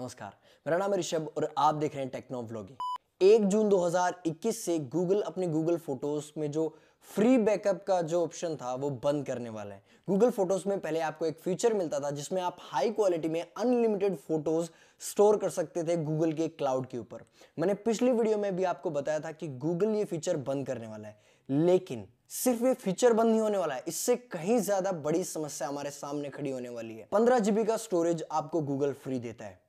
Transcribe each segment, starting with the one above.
नमस्कार मेरा नाम है ऋषभ और आप देख रहे हैं टेक्नो ब्लॉगिंग एक जून 2021 से गूगल अपने गूगल फोटोज में जो फ्री बैकअप का जो ऑप्शन था वो बंद करने वाला है गूगल फोटोज में पहले आपको एक फीचर मिलता था जिसमें आप हाई क्वालिटी में अनलिमिटेड फोटोज स्टोर कर सकते थे गूगल के क्लाउड के ऊपर मैंने पिछली वीडियो में भी आपको बताया था कि गूगल ये फीचर बंद करने वाला है लेकिन सिर्फ ये फीचर बंद नहीं होने वाला है इससे कहीं ज्यादा बड़ी समस्या हमारे सामने खड़ी होने वाली है पंद्रह जीबी का स्टोरेज आपको गूगल फ्री देता है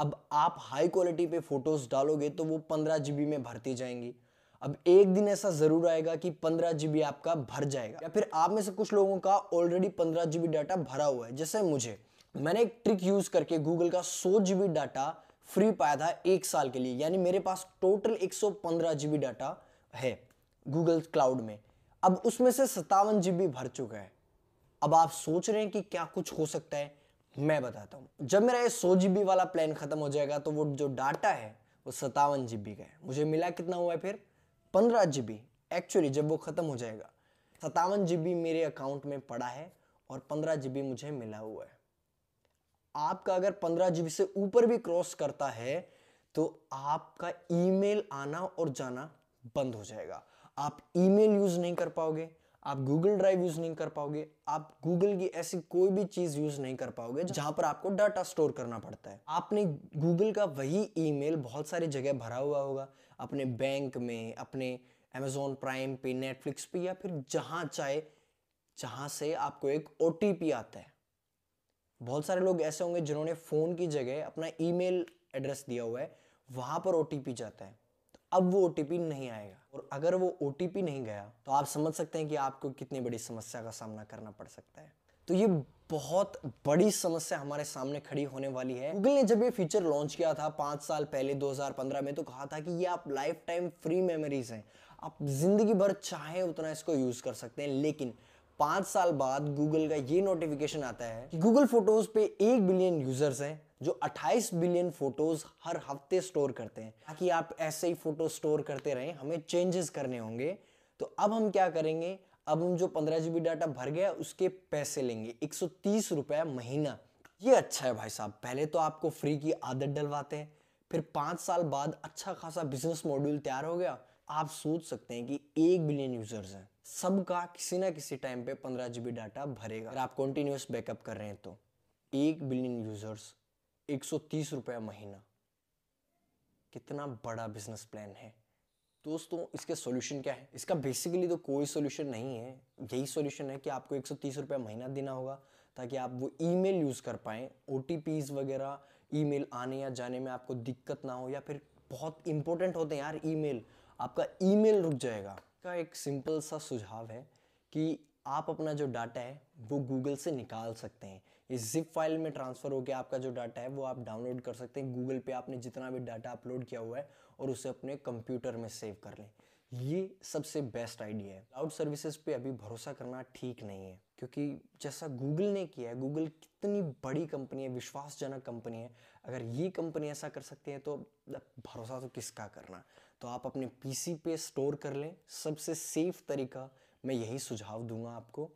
अब आप हाई क्वालिटी पे फोटोज़ डालोगे तो वो पंद्रह जी में भरती जाएंगी अब एक दिन ऐसा ज़रूर आएगा कि पंद्रह जीबी आपका भर जाएगा या फिर आप में से कुछ लोगों का ऑलरेडी पंद्रह जीबी डाटा भरा हुआ है जैसे मुझे मैंने एक ट्रिक यूज़ करके गूगल का सौ जीबी डाटा फ्री पाया था एक साल के लिए यानी मेरे पास टोटल एक सौ पंद्रह डाटा है गूगल क्लाउड में अब उसमें से सत्तावन जीबी भर चुका है अब आप सोच रहे हैं कि क्या कुछ हो सकता है मैं बताता हूँ जब मेरा ये सौ जी वाला प्लान ख़त्म हो जाएगा तो वो जो डाटा है वो सतावन जी का है मुझे मिला कितना हुआ है फिर पंद्रह जी बी एक्चुअली जब वो ख़त्म हो जाएगा सतावन जी मेरे अकाउंट में पड़ा है और पंद्रह जी बी मुझे मिला हुआ है आपका अगर पंद्रह जी बी से ऊपर भी क्रॉस करता है तो आपका ईमेल आना और जाना बंद हो जाएगा आप ईमेल यूज़ नहीं कर पाओगे आप गूगल ड्राइव यूज नहीं कर पाओगे आप गूगल की ऐसी कोई भी चीज यूज नहीं कर पाओगे जहां पर आपको डाटा स्टोर करना पड़ता है आपने गूगल का वही ईमेल बहुत सारी जगह भरा हुआ होगा अपने बैंक में अपने अमेजोन प्राइम पे नेटफ्लिक्स पे या फिर जहाँ चाहे जहाँ से आपको एक ओ आता है बहुत सारे लोग ऐसे होंगे जिन्होंने फ़ोन की जगह अपना ईमेल एड्रेस दिया हुआ है वहाँ पर ओ जाता है अब वो ओ नहीं आएगा और अगर वो ओ नहीं गया तो आप समझ सकते हैं कि आपको कितनी बड़ी समस्या का सामना करना पड़ सकता है तो ये बहुत बड़ी समस्या हमारे सामने खड़ी होने वाली है गूगल ने जब ये फीचर लॉन्च किया था पांच साल पहले 2015 में तो कहा था कि ये आप लाइफ टाइम फ्री मेमोरीज हैं आप जिंदगी भर चाहे उतना इसको यूज़ कर सकते हैं लेकिन पांच साल बाद गूगल का ये नोटिफिकेशन आता है कि गूगल फोटोज पे एक बिलियन यूजर्स हैं जो 28 बिलियन फोटोज हर हफ्ते स्टोर करते हैं ताकि आप ऐसे ही फोटो स्टोर करते रहें हमें चेंजेस करने होंगे तो अब हम क्या करेंगे अब हम जो पंद्रह जी डाटा भर गया उसके पैसे लेंगे एक सौ महीना ये अच्छा है भाई साहब पहले तो आपको फ्री की आदत डलवाते हैं फिर पाँच साल बाद अच्छा खासा बिजनेस मॉड्यूल तैयार हो गया आप सोच सकते हैं कि एक बिलियन यूजर्स हैं सबका किसी ना किसी टाइम पे पंद्रह जी डाटा भरेगा अगर आप कंटिन्यूस बैकअप कर रहे हैं तो एक बिलियन यूजर्स एक सौ तीस रुपया महीना कितना बड़ा बिजनेस प्लान है दोस्तों इसका सॉल्यूशन क्या है इसका बेसिकली तो कोई सोल्यूशन नहीं है यही सोल्यूशन है कि आपको एक सौ तीस महीना देना होगा ताकि आप वो ईमेल यूज़ कर पाएँ ओ वगैरह ईमेल आने या जाने में आपको दिक्कत ना हो या फिर बहुत इंपॉर्टेंट होते हैं यार ईमेल आपका ईमेल रुक जाएगा का एक सिंपल सा सुझाव है कि आप अपना जो डाटा है वो गूगल से निकाल सकते हैं इस जिप फाइल में ट्रांसफ़र होकर आपका जो डाटा है वो आप डाउनलोड कर सकते हैं गूगल पे आपने जितना भी डाटा अपलोड किया हुआ है और उसे अपने कंप्यूटर में सेव कर लें ये सबसे बेस्ट आइडिया है क्लाउड सर्विसेज पे अभी भरोसा करना ठीक नहीं है क्योंकि जैसा गूगल ने किया है गूगल कितनी बड़ी कंपनी है विश्वासजनक कंपनी है अगर ये कंपनी ऐसा कर सकती है तो भरोसा तो किसका करना तो आप अपने पीसी पे स्टोर कर लें सबसे सेफ तरीका मैं यही सुझाव दूंगा आपको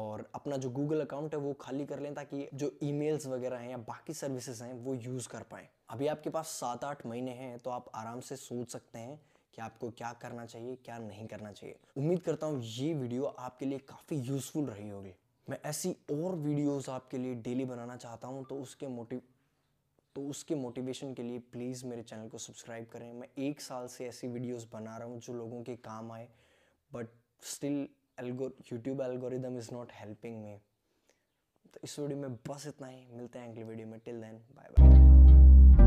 और अपना जो गूगल अकाउंट है वो खाली कर लें ताकि जो ईमेल्स वगैरह हैं या बाकी सर्विसेज हैं वो यूज़ कर पाएँ अभी आपके पास सात आठ महीने हैं तो आप आराम से सोच सकते हैं कि आपको क्या करना चाहिए क्या नहीं करना चाहिए उम्मीद करता हूँ ये वीडियो आपके लिए काफ़ी यूज़फुल रही होगी मैं ऐसी और वीडियोस आपके लिए डेली बनाना चाहता हूँ तो उसके मोटिव तो उसके मोटिवेशन के लिए प्लीज़ मेरे चैनल को सब्सक्राइब करें मैं एक साल से ऐसी वीडियोस बना रहा हूँ जो लोगों के काम आए but still YouTube algorithm is not helping me तो इस वीडियो में बस इतना ही मिलते हैं अगली वीडियो में टिल देन बाय बाय